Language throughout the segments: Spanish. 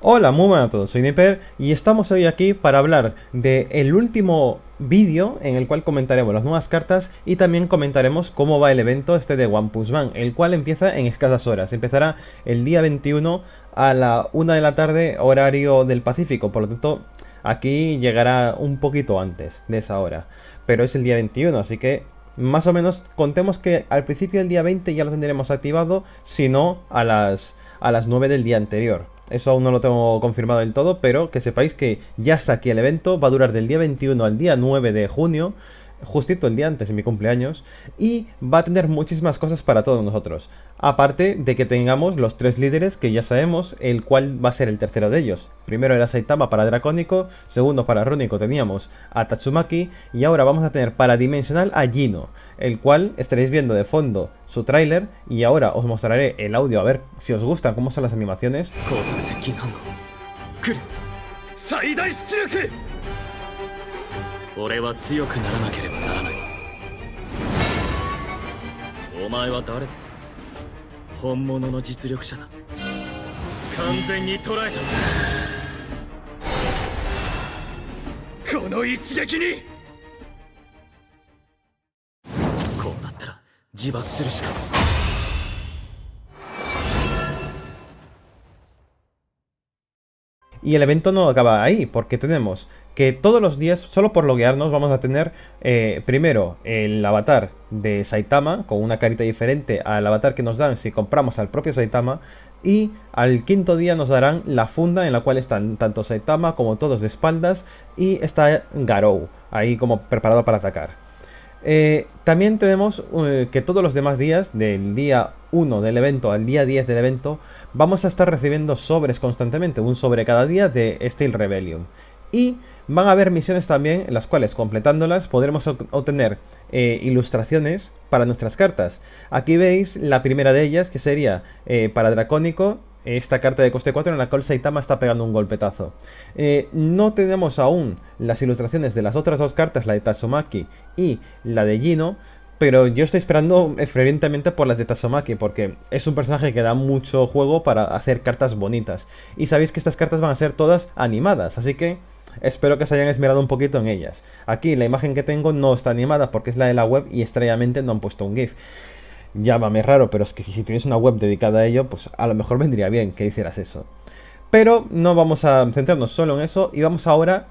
Hola, muy buenas a todos, soy Nipper y estamos hoy aquí para hablar de el último vídeo en el cual comentaremos las nuevas cartas y también comentaremos cómo va el evento este de One Push el cual empieza en escasas horas, empezará el día 21 a la 1 de la tarde horario del Pacífico, por lo tanto aquí llegará un poquito antes de esa hora, pero es el día 21, así que más o menos contemos que al principio del día 20 ya lo tendremos activado, si no a las, a las 9 del día anterior. Eso aún no lo tengo confirmado del todo, pero que sepáis que ya está aquí el evento, va a durar del día 21 al día 9 de junio justito el día antes de mi cumpleaños y va a tener muchísimas cosas para todos nosotros. Aparte de que tengamos los tres líderes que ya sabemos el cual va a ser el tercero de ellos. Primero era Saitama para Dracónico, segundo para Rúnico teníamos a Tatsumaki y ahora vamos a tener para Dimensional a Gino, el cual estaréis viendo de fondo su tráiler y ahora os mostraré el audio a ver si os gustan cómo son las animaciones. 俺は強くならなければならないお前は誰だ本物の実力者だ完全に捕らえたこの一撃にこうなったら自爆するしか Y el evento no acaba ahí, porque tenemos que todos los días, solo por loguearnos, vamos a tener eh, primero el avatar de Saitama, con una carita diferente al avatar que nos dan si compramos al propio Saitama. Y al quinto día nos darán la funda en la cual están tanto Saitama como todos de espaldas. Y está Garou, ahí como preparado para atacar. Eh, también tenemos eh, que todos los demás días, del día 1 del evento al día 10 del evento, vamos a estar recibiendo sobres constantemente, un sobre cada día de Steel Rebellion. Y van a haber misiones también, en las cuales completándolas podremos obtener eh, ilustraciones para nuestras cartas. Aquí veis la primera de ellas, que sería eh, para Dracónico, esta carta de coste 4 en la cual Saitama está pegando un golpetazo. Eh, no tenemos aún las ilustraciones de las otras dos cartas, la de Tatsumaki y la de Gino, pero yo estoy esperando fervientemente por las de Tasomaki porque es un personaje que da mucho juego para hacer cartas bonitas. Y sabéis que estas cartas van a ser todas animadas, así que espero que se hayan esmerado un poquito en ellas. Aquí la imagen que tengo no está animada porque es la de la web y extrañamente no han puesto un GIF. Llámame raro, pero es que si tienes una web dedicada a ello, pues a lo mejor vendría bien que hicieras eso. Pero no vamos a centrarnos solo en eso y vamos ahora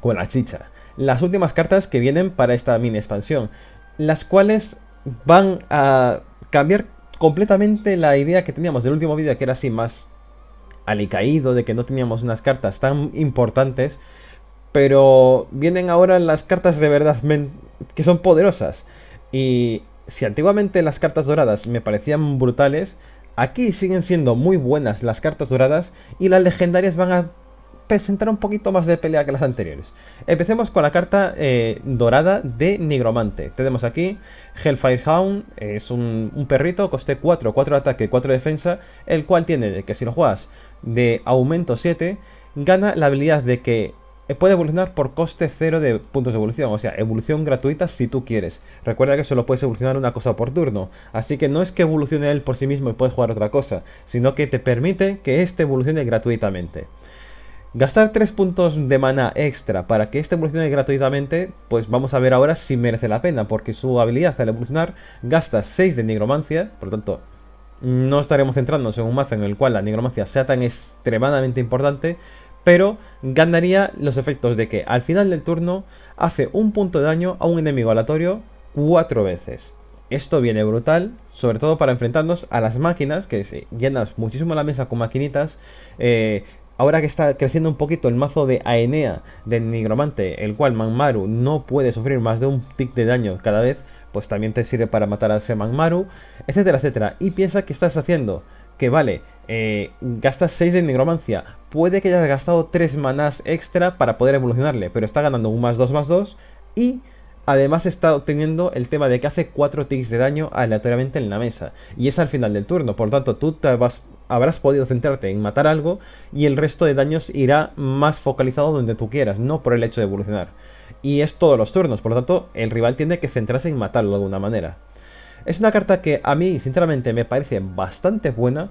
con la chicha. Las últimas cartas que vienen para esta mini expansión las cuales van a cambiar completamente la idea que teníamos del último vídeo, que era así más alicaído, de que no teníamos unas cartas tan importantes, pero vienen ahora las cartas de verdad que son poderosas. Y si antiguamente las cartas doradas me parecían brutales, aquí siguen siendo muy buenas las cartas doradas y las legendarias van a presentar un poquito más de pelea que las anteriores. Empecemos con la carta eh, dorada de Nigromante. Tenemos aquí Hellfire Hound, es un, perrito, coste 4, 4 ataque, y 4 de defensa, el cual tiene que si lo juegas de aumento 7, gana la habilidad de que puede evolucionar por coste 0 de puntos de evolución, o sea, evolución gratuita si tú quieres. Recuerda que solo puedes evolucionar una cosa por turno, así que no es que evolucione él por sí mismo y puedes jugar otra cosa, sino que te permite que éste evolucione gratuitamente. Gastar 3 puntos de mana extra para que este evolucione gratuitamente, pues vamos a ver ahora si merece la pena, porque su habilidad al evolucionar gasta 6 de nigromancia, por lo tanto, no estaremos centrándonos en un mazo en el cual la nigromancia sea tan extremadamente importante, pero ganaría los efectos de que al final del turno hace un punto de daño a un enemigo aleatorio 4 veces. Esto viene brutal, sobre todo para enfrentarnos a las máquinas, que llenas muchísimo la mesa con maquinitas. Eh, ahora que está creciendo un poquito el mazo de Aenea del nigromante, el cual Manmaru no puede sufrir más de un tic de daño cada vez, pues también te sirve para matar a ese Manmaru, etcétera, etcétera. Y piensa que estás haciendo que vale, eh, gastas 6 de nigromancia, puede que hayas gastado 3 manás extra para poder evolucionarle, pero está ganando un más 2 más 2 y... Además está obteniendo el tema de que hace 4 ticks de daño aleatoriamente en la mesa. Y es al final del turno. Por lo tanto, tú te vas habrás podido centrarte en matar algo y el resto de daños irá más focalizado donde tú quieras, no por el hecho de evolucionar. Y es todos los turnos, por lo tanto, el rival tiene que centrarse en matarlo de alguna manera. Es una carta que a mí, sinceramente, me parece bastante buena,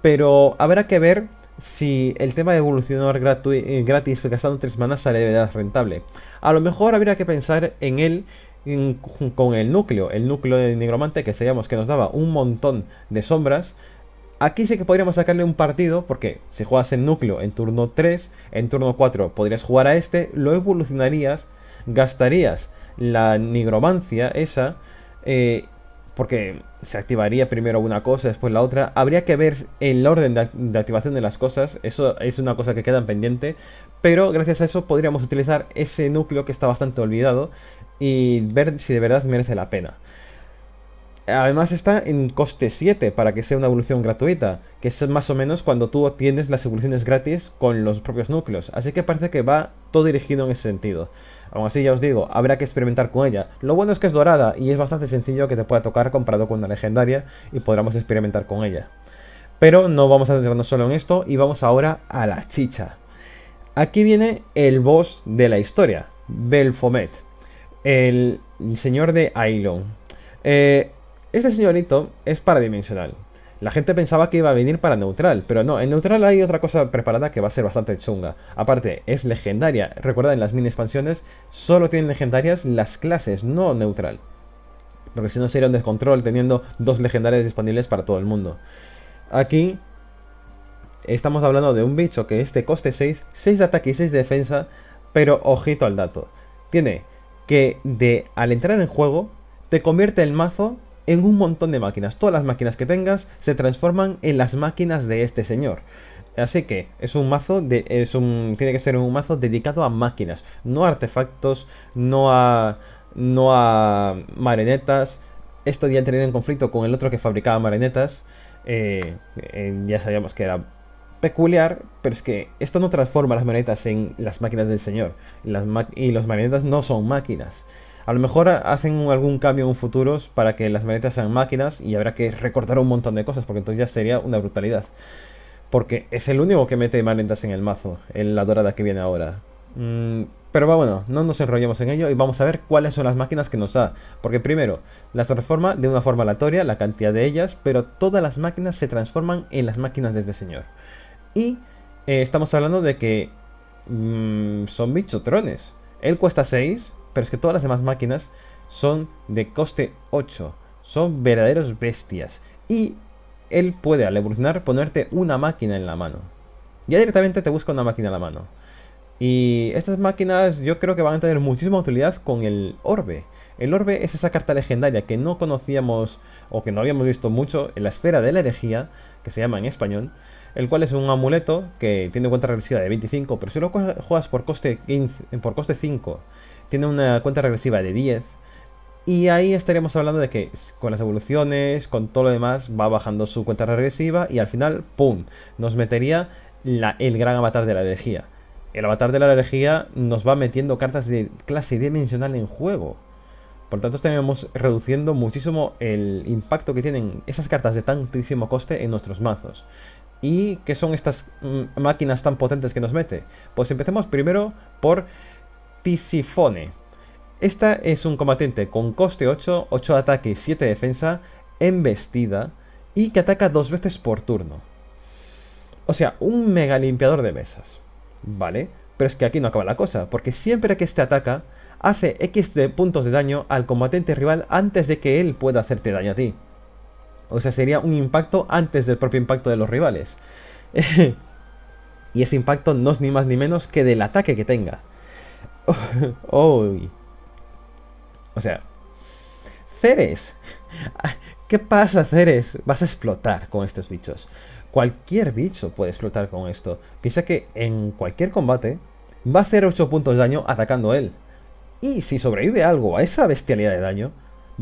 pero habrá que ver si el tema de evolucionar gratis gastando 3 manas sale de verdad rentable. A lo mejor habría que pensar en él con el núcleo, el núcleo de nigromante que sabíamos que nos daba un montón de sombras Aquí sí que podríamos sacarle un partido, porque si juegas el núcleo en turno 3, en turno 4 podrías jugar a este, lo evolucionarías, gastarías la nigromancia esa, eh, porque se activaría primero una cosa, después la otra. Habría que ver el orden de, activación de las cosas, eso es una cosa que queda pendiente, pero gracias a eso podríamos utilizar ese núcleo que está bastante olvidado y ver si de verdad merece la pena. Además está en coste 7 para que sea una evolución gratuita, que es más o menos cuando tú obtienes las evoluciones gratis con los propios núcleos. Así que parece que va todo dirigido en ese sentido. Aún así, ya os digo, habrá que experimentar con ella. Lo bueno es que es dorada y es bastante sencillo que te pueda tocar comparado con una legendaria y podremos experimentar con ella. Pero no vamos a centrarnos solo en esto y vamos ahora a la chicha. Aquí viene el boss de la historia, Belfomet, el señor de Ailon. Eh, este señorito es paradimensional. La gente pensaba que iba a venir para neutral, pero no, en neutral hay otra cosa preparada que va a ser bastante chunga. Aparte, es legendaria. Recuerda, en las mini expansiones solo tienen legendarias las clases, no neutral. Porque si no sería un descontrol teniendo dos legendarias disponibles para todo el mundo. Aquí estamos hablando de un bicho que este coste 6, 6 de ataque y 6 de defensa, pero ojito al dato. Tiene que de al entrar en juego te convierte el mazo en un montón de máquinas. Todas las máquinas que tengas se transforman en las máquinas de este señor. Así que es un mazo de, es un, tiene que ser un mazo dedicado a máquinas, no a artefactos, no a no a marionetas. Esto ya tenía en conflicto con el otro que fabricaba marionetas. Eh, eh, ya sabíamos que era peculiar, pero es que esto no transforma las marionetas en las máquinas del señor. y los marionetas no son máquinas. A lo mejor hacen algún cambio en futuros para que las maletas sean máquinas y habrá que recortar un montón de cosas, porque entonces ya sería una brutalidad. Porque es el único que mete maletas en el mazo, en la dorada que viene ahora. Mm, pero va bueno, no nos enrollemos en ello y vamos a ver cuáles son las máquinas que nos da. Porque primero, las transforma de una forma aleatoria, la cantidad de ellas, pero todas las máquinas se transforman en las máquinas de este señor. Y eh, estamos hablando de que mm, son bichotrones. Él cuesta 6, pero es que todas las demás máquinas son de coste 8. Son verdaderos bestias. Y él puede, al evolucionar, ponerte una máquina en la mano. Ya directamente te busca una máquina en la mano. Y estas máquinas yo creo que van a tener muchísima utilidad con el orbe. El orbe es esa carta legendaria que no conocíamos o que no habíamos visto mucho en la esfera de la herejía, que se llama en español, el cual es un amuleto que tiene cuenta regresiva de 25, pero si lo juegas por coste, por coste 5 tiene una cuenta regresiva de 10. Y ahí estaríamos hablando de que con las evoluciones, con todo lo demás, va bajando su cuenta regresiva y al final, ¡pum!, nos metería el gran avatar de la energía El avatar de la energía nos va metiendo cartas de clase dimensional en juego. Por tanto, estaríamos reduciendo muchísimo el impacto que tienen esas cartas de tantísimo coste en nuestros mazos. ¿Y qué son estas mm, máquinas tan potentes que nos mete? Pues empecemos primero por Tisifone. Esta es un combatiente con coste 8, 8 de ataque y 7 de defensa, embestida y que ataca dos veces por turno. O sea, un mega limpiador de mesas. Vale, pero es que aquí no acaba la cosa, porque siempre que este ataca, hace X de puntos de daño al combatiente rival antes de que él pueda hacerte daño a ti. O sea, sería un impacto antes del propio impacto de los rivales. y ese impacto no es ni más ni menos que del ataque que tenga. O sea, Ceres. Ah, ¿Qué pasa, Ceres? Vas a explotar con estos bichos. Cualquier bicho puede explotar con esto. Piensa que en cualquier combate va a hacer 8 puntos de daño atacando él. Y si sobrevive algo a esa bestialidad de daño,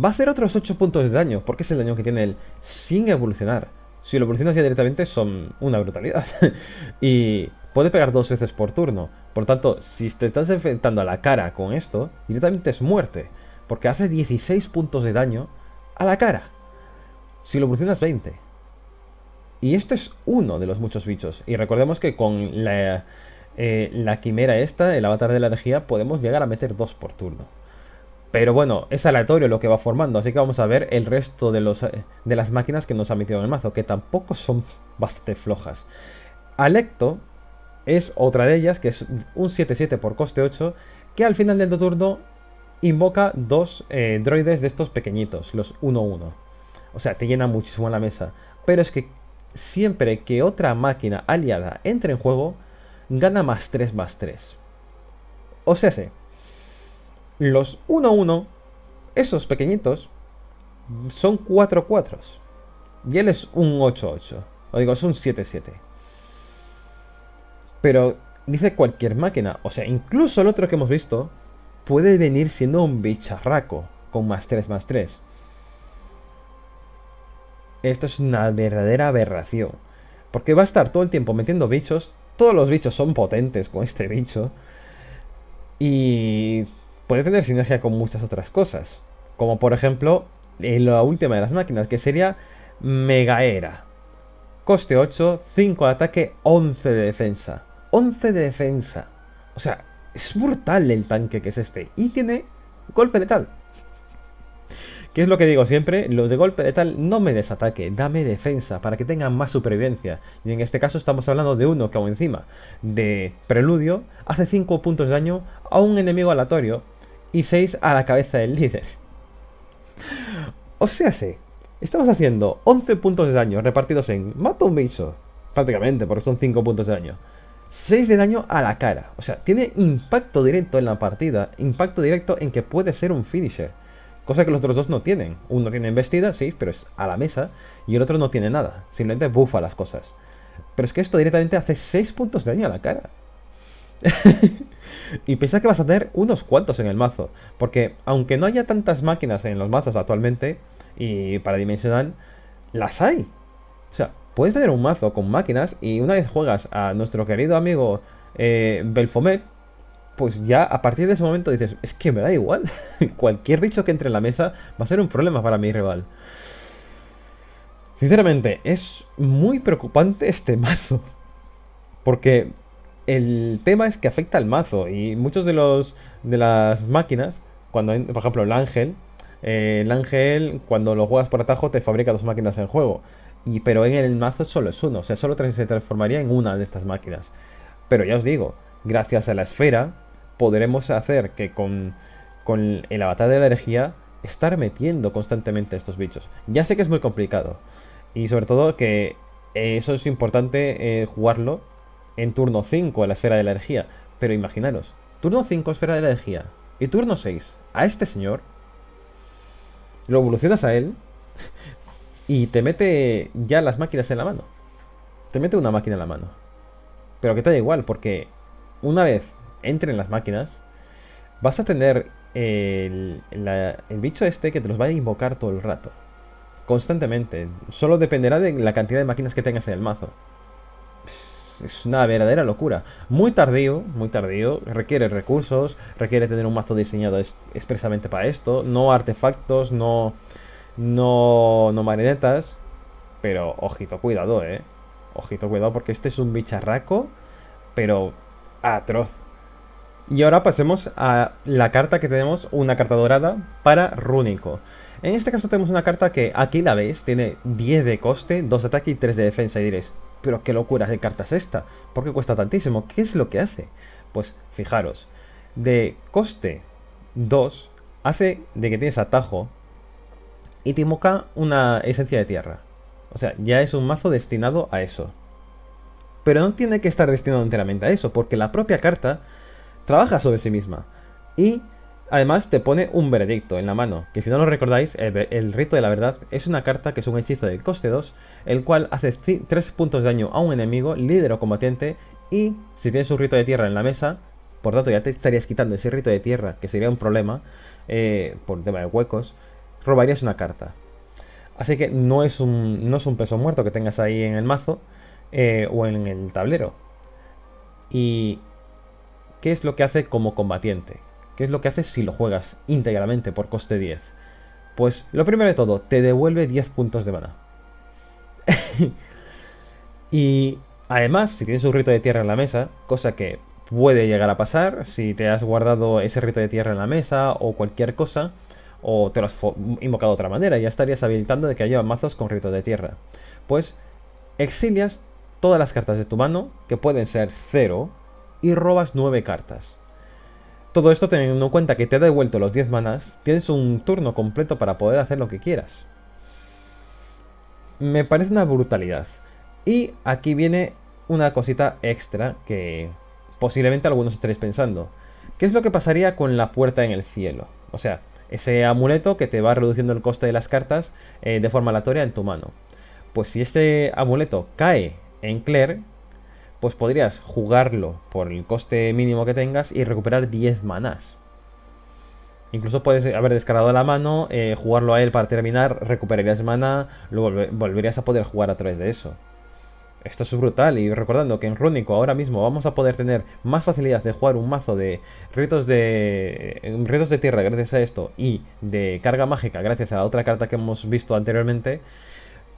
va a hacer otros 8 puntos de daño, porque es el daño que tiene él sin evolucionar. Si lo evolucionas ya directamente son una brutalidad. y puede pegar dos veces por turno. Por lo tanto, si te estás enfrentando a la cara con esto, directamente es muerte. Porque hace 16 puntos de daño a la cara. Si lo evolucionas 20. Y esto es uno de los muchos bichos. Y recordemos que con eh, la, quimera esta, el avatar de la energía, podemos llegar a meter dos por turno. Pero bueno, es aleatorio lo que va formando, así que vamos a ver el resto de, los, de las máquinas que nos ha metido en el mazo, que tampoco son bastante flojas. Alecto es otra de ellas, que es un 7-7 por coste 8, que al final del turno invoca dos eh, droides de estos pequeñitos, los 1-1. O sea, te llena muchísimo la mesa. Pero es que siempre que otra máquina aliada entre en juego, gana más 3 más 3. O sea, los 1-1, esos pequeñitos, son 4-4. Y él es un 8-8. O digo, es un 7-7. Pero dice cualquier máquina, o sea, incluso el otro que hemos visto puede venir siendo un bicharraco con más 3 más 3. Esto es una verdadera aberración. Porque va a estar todo el tiempo metiendo bichos. Todos los bichos son potentes con este bicho. Y puede tener sinergia con muchas otras cosas. Como por ejemplo, en eh, la última de las máquinas, que sería Mega Era. Coste 8, 5 de ataque, 11 de defensa. 11 de defensa. O sea, es brutal el tanque que es este. Y tiene golpe letal. ¿Qué es lo que digo siempre? Los de golpe letal no me desataque, dame defensa para que tengan más supervivencia. Y en este caso estamos hablando de uno que aún encima de preludio hace 5 puntos de daño a un enemigo aleatorio y 6 a la cabeza del líder. O sea, sí, estamos haciendo 11 puntos de daño repartidos en mato un bicho, prácticamente, porque son 5 puntos de daño. 6 de daño a la cara. O sea, tiene impacto directo en la partida. Impacto directo en que puede ser un finisher. Cosa que los otros dos no tienen. Uno tiene embestida, sí, pero es a la mesa. Y el otro no tiene nada. Simplemente bufa las cosas. Pero es que esto directamente hace 6 puntos de daño a la cara. y piensa que vas a tener unos cuantos en el mazo. Porque aunque no haya tantas máquinas en los mazos actualmente, y para dimensional, las hay. O sea, puedes tener un mazo con máquinas y una vez juegas a nuestro querido amigo eh, pues ya a partir de ese momento dices, es que me da igual, cualquier bicho que entre en la mesa va a ser un problema para mi rival. Sinceramente, es muy preocupante este mazo, porque el tema es que afecta al mazo y muchos de los de las máquinas, cuando por ejemplo el ángel, eh, el ángel cuando lo juegas por atajo te fabrica dos máquinas en juego pero en el mazo solo es uno, o sea, solo se transformaría en una de estas máquinas. Pero ya os digo, gracias a la esfera, podremos hacer que con, con el avatar de la energía, estar metiendo constantemente estos bichos. Ya sé que es muy complicado. Y sobre todo que eso es importante eh, jugarlo en turno 5 a la esfera de la energía. Pero imaginaros, turno 5 esfera de la energía y turno 6 a este señor. Lo evolucionas a él, y te mete ya las máquinas en la mano. Te mete una máquina en la mano. Pero que te da igual, porque una vez entren las máquinas, vas a tener el, bicho este que te los va a invocar todo el rato. Constantemente. Solo dependerá de la cantidad de máquinas que tengas en el mazo es una verdadera locura. Muy tardío, muy tardío, requiere recursos, requiere tener un mazo diseñado expresamente para esto, no artefactos, no no, no Pero ojito, cuidado, eh. Ojito, cuidado, porque este es un bicharraco, pero atroz. Y ahora pasemos a la carta que tenemos, una carta dorada para Rúnico. En este caso tenemos una carta que aquí la veis, tiene 10 de coste, 2 de ataque y 3 de defensa. Y diréis, pero qué locura de carta es esta, Porque cuesta tantísimo? ¿Qué es lo que hace? Pues fijaros, de coste 2 hace de que tienes atajo, y te una esencia de tierra. O sea, ya es un mazo destinado a eso. Pero no tiene que estar destinado enteramente a eso, porque la propia carta trabaja sobre sí misma. Y además te pone un veredicto en la mano, que si no lo recordáis, el, Rito de la Verdad es una carta que es un hechizo de coste 2, el cual hace 3 puntos de daño a un enemigo, líder o combatiente, y si tienes un Rito de Tierra en la mesa, por tanto ya te estarías quitando ese Rito de Tierra, que sería un problema, eh, por tema de huecos, robarías una carta. Así que no es un, no es un peso muerto que tengas ahí en el mazo eh, o en el tablero. ¿Y qué es lo que hace como combatiente? ¿Qué es lo que hace si lo juegas íntegramente por coste 10? Pues lo primero de todo, te devuelve 10 puntos de mana. y además, si tienes un rito de tierra en la mesa, cosa que puede llegar a pasar, si te has guardado ese rito de tierra en la mesa o cualquier cosa, o te lo has invocado de otra manera, ya estarías habilitando de que haya mazos con ritos de tierra. Pues exilias todas las cartas de tu mano, que pueden ser cero y robas 9 cartas. Todo esto teniendo en cuenta que te ha devuelto los 10 manas, tienes un turno completo para poder hacer lo que quieras. Me parece una brutalidad. Y aquí viene una cosita extra que posiblemente algunos estaréis pensando. ¿Qué es lo que pasaría con la puerta en el cielo? O sea, ese amuleto que te va reduciendo el coste de las cartas eh, de forma aleatoria en tu mano. Pues si ese amuleto cae en Claire, pues podrías jugarlo por el coste mínimo que tengas y recuperar 10 manas. Incluso puedes haber descargado la mano, eh, jugarlo a él para terminar, recuperarías mana, luego volverías a poder jugar a través de eso. Esto es brutal y recordando que en Runico ahora mismo vamos a poder tener más facilidad de jugar un mazo de ritos de de tierra gracias a esto y de carga mágica gracias a la otra carta que hemos visto anteriormente,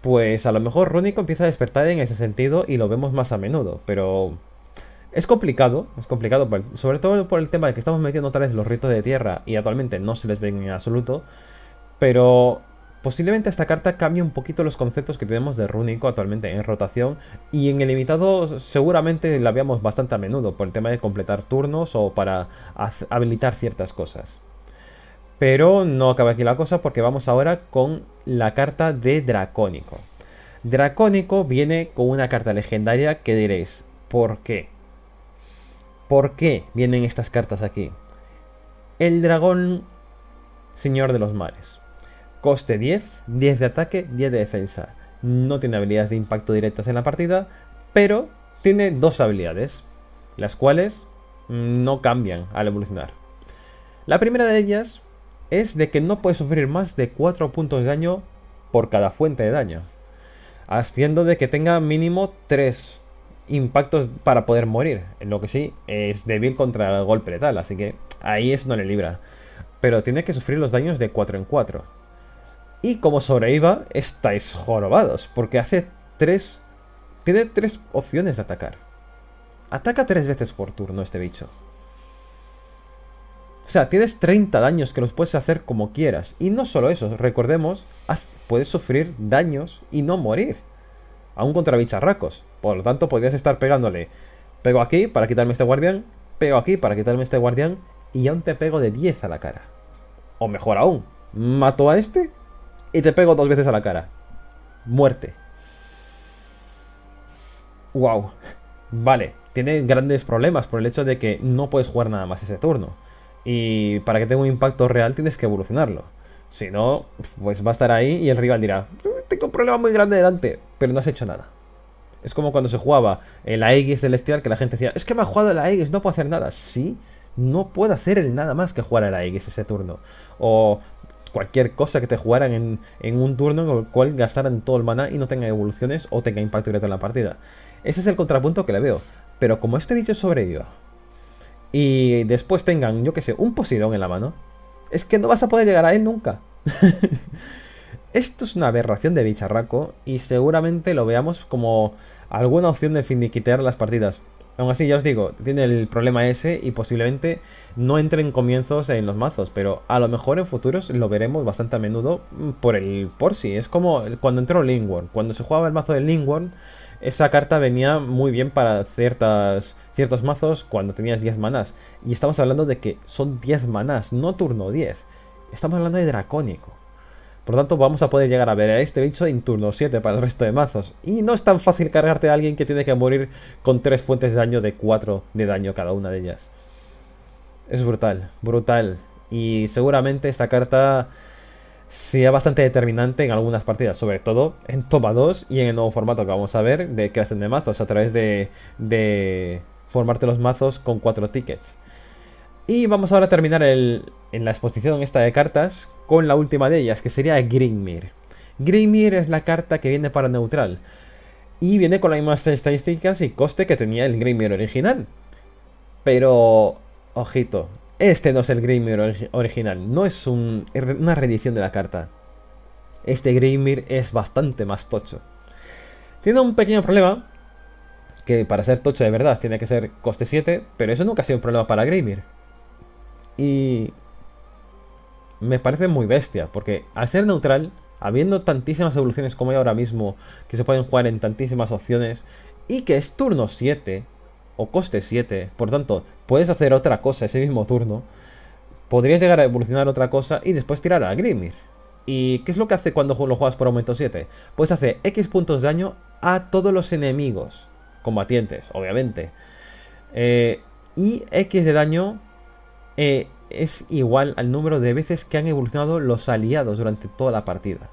pues a lo mejor Runico empieza a despertar en ese sentido y lo vemos más a menudo, pero es complicado, es complicado, sobre todo por el tema de que estamos metiendo otra vez los ritos de tierra y actualmente no se les ven en absoluto, pero Posiblemente esta carta cambie un poquito los conceptos que tenemos de Runico actualmente en rotación y en el limitado seguramente la veamos bastante a menudo por el tema de completar turnos o para habilitar ciertas cosas. Pero no acaba aquí la cosa porque vamos ahora con la carta de Dracónico. Dracónico viene con una carta legendaria que diréis, ¿por qué? ¿Por qué vienen estas cartas aquí? El dragón, señor de los mares. Coste 10, 10 de ataque, 10 de defensa. No tiene habilidades de impacto directas en la partida, pero tiene dos habilidades, las cuales mm, no cambian al evolucionar. La primera de ellas es de que no puede sufrir más de 4 puntos de daño por cada fuente de daño, haciendo de que tenga mínimo 3 impactos para poder morir, en lo que sí es débil contra el golpe letal, así que ahí eso no le libra. Pero tiene que sufrir los daños de 4 en 4. Y como sobreviva, estáis jorobados, porque hace tres... Tiene tres opciones de atacar. Ataca tres veces por turno este bicho. O sea, tienes 30 daños que los puedes hacer como quieras. Y no solo eso, recordemos, puedes sufrir daños y no morir. Aún contra bicharracos. Por lo tanto, podrías estar pegándole. Pego aquí para quitarme este guardián. Pego aquí para quitarme este guardián. Y aún te pego de 10 a la cara. O mejor aún, mato a este y te pego dos veces a la cara. Muerte. Wow. Vale, tiene grandes problemas por el hecho de que no puedes jugar nada más ese turno. Y para que tenga un impacto real tienes que evolucionarlo. Si no, pues va a estar ahí y el rival dirá, tengo un problema muy grande delante, pero no has hecho nada. Es como cuando se jugaba el Aegis Celestial, que la gente decía, es que me ha jugado el Aegis, no puedo hacer nada. Sí, no puedo hacer nada más que jugar el Aegis ese turno. O cualquier cosa que te jugaran en, un turno en el cual gastaran todo el maná y no tengan evoluciones o tenga impacto directo en la partida. Ese es el contrapunto que le veo. Pero como este bicho sobreviva y después tengan, yo que sé, un posidón en la mano, es que no vas a poder llegar a él nunca. Esto es una aberración de bicharraco y seguramente lo veamos como alguna opción de finiquitear las partidas. Aún así, ya os digo, tiene el problema ese y posiblemente no entre en comienzos en los mazos, pero a lo mejor en futuros lo veremos bastante a menudo mm, por el por sí. Es como cuando entró Lingworm. Cuando se jugaba el mazo de Lingworm, esa carta venía muy bien para ciertas, ciertos mazos cuando tenías 10 manás. Y estamos hablando de que son 10 manás, no turno 10. Estamos hablando de Dracónico. Por lo tanto, vamos a poder llegar a ver a este bicho en turno 7 para el resto de mazos. Y no es tan fácil cargarte a alguien que tiene que morir con tres fuentes de daño de 4 de daño cada una de ellas. Es brutal, brutal. Y seguramente esta carta sea bastante determinante en algunas partidas, sobre todo en toma 2 y en el nuevo formato que vamos a ver de creación de mazos a través de, formarte los mazos con 4 tickets. Y vamos ahora a terminar el, en la exposición esta de cartas con la última de ellas, que sería Grimir. Grimir es la carta que viene para neutral. Y viene con las mismas estadísticas y coste que tenía el Grimir original. Pero, ojito, este no es el Grimir original, no es una reedición de la carta. Este Grimir es bastante más tocho. Tiene un pequeño problema, que para ser tocho de verdad tiene que ser coste 7, pero eso nunca ha sido un problema para Grimir. Y me parece muy bestia, porque al ser neutral, habiendo tantísimas evoluciones como hay ahora mismo, que se pueden jugar en tantísimas opciones, y que es turno 7, o coste 7, por tanto, puedes hacer otra cosa ese mismo turno, podrías llegar a evolucionar otra cosa y después tirar a Grimir. ¿Y qué es lo que hace cuando lo juegas por aumento 7? Pues hace X puntos de daño a todos los enemigos, combatientes, obviamente. Eh, y X de daño eh, es igual al número de veces que han evolucionado los aliados durante toda la partida.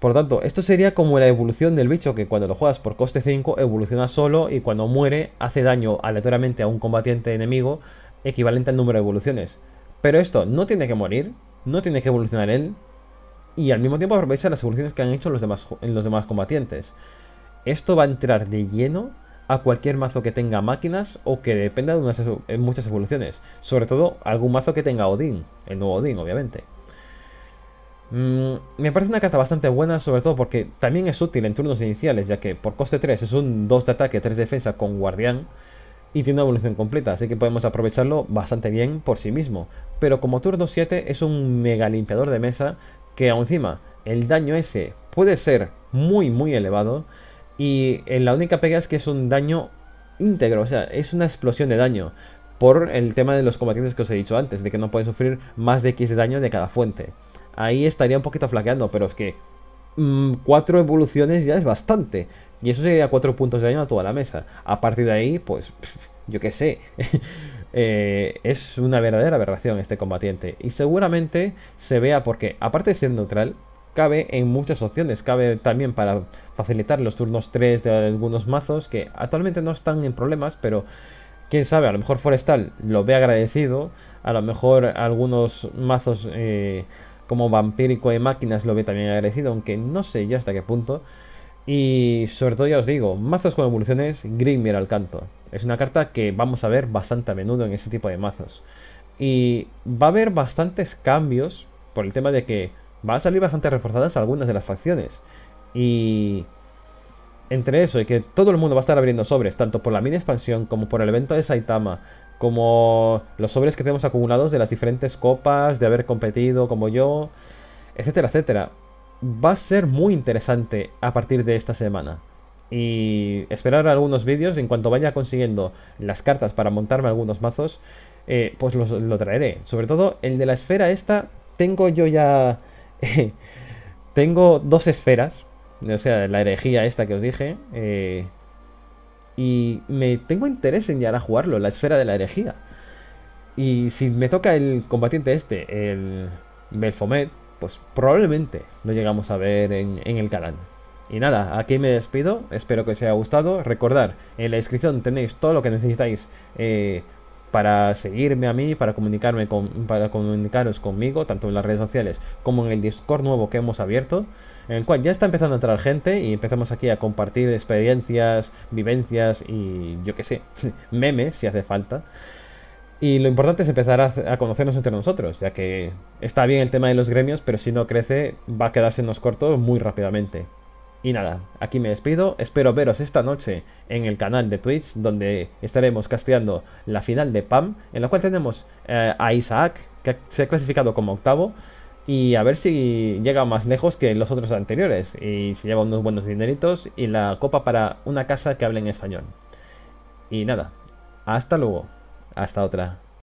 Por lo tanto, esto sería como la evolución del bicho que cuando lo juegas por coste 5 evoluciona solo y cuando muere hace daño aleatoriamente a un combatiente enemigo equivalente al número de evoluciones. Pero esto no tiene que morir, no tiene que evolucionar él y al mismo tiempo aprovecha las evoluciones que han hecho los demás, los demás combatientes. Esto va a entrar de lleno a cualquier mazo que tenga máquinas o que dependa de eh, muchas evoluciones. Sobre todo algún mazo que tenga Odín, el nuevo Odín, obviamente. Mm, me parece una carta bastante buena, sobre todo porque también es útil en turnos iniciales, ya que por coste 3 es un 2 de ataque, 3 de defensa con guardián y tiene una evolución completa, así que podemos aprovecharlo bastante bien por sí mismo. Pero como turno 7 es un mega limpiador de mesa que encima el daño ese puede ser muy muy elevado y en eh, la única pega es que es un daño íntegro, o sea, es una explosión de daño. Por el tema de los combatientes que os he dicho antes, de que no pueden sufrir más de X de daño de cada fuente. Ahí estaría un poquito flaqueando, pero es que 4 mm, cuatro evoluciones ya es bastante. Y eso sería cuatro puntos de daño a toda la mesa. A partir de ahí, pues, yo qué sé. Eh, es una verdadera aberración este combatiente. Y seguramente se vea porque, aparte de ser neutral, cabe en muchas opciones. Cabe también para facilitar los turnos 3 de algunos mazos que actualmente no están en problemas, pero quién sabe, a lo mejor Forestal lo ve agradecido, a lo mejor algunos mazos eh, como Vampírico de Máquinas lo ve también agradecido, aunque no sé ya hasta qué punto. Y sobre todo ya os digo, mazos con evoluciones, Grimir al canto. Es una carta que vamos a ver bastante a menudo en ese tipo de mazos. Y va a haber bastantes cambios por el tema de que Va a salir bastante reforzadas algunas de las facciones. Y entre eso y que todo el mundo va a estar abriendo sobres, tanto por la mini expansión como por el evento de Saitama, como los sobres que tenemos acumulados de las diferentes copas, de haber competido como yo, etcétera, etcétera. Va a ser muy interesante a partir de esta semana. Y esperar algunos vídeos en cuanto vaya consiguiendo las cartas para montarme algunos mazos, eh, pues los, lo traeré. Sobre todo el de la esfera esta, tengo yo ya tengo dos esferas, o sea, la herejía esta que os dije, eh, y me tengo interés en llegar a jugarlo, la esfera de la herejía. Y si me toca el combatiente este, el Belfomet, pues probablemente lo llegamos a ver en, el canal. Y nada, aquí me despido, espero que os haya gustado. Recordad, en la descripción tenéis todo lo que necesitáis eh, para seguirme a mí, para comunicarme con, para comunicaros conmigo, tanto en las redes sociales como en el Discord nuevo que hemos abierto, en el cual ya está empezando a entrar gente y empezamos aquí a compartir experiencias, vivencias y yo qué sé, memes si hace falta. Y lo importante es empezar a, conocernos entre nosotros, ya que está bien el tema de los gremios, pero si no crece va a quedarse en los cortos muy rápidamente. Y nada, aquí me despido. Espero veros esta noche en el canal de Twitch, donde estaremos casteando la final de PAM, en la cual tenemos eh, a Isaac, que se ha clasificado como octavo, y a ver si llega más lejos que los otros anteriores, y si lleva unos buenos dineritos y la copa para una casa que hable en español. Y nada, hasta luego, hasta otra.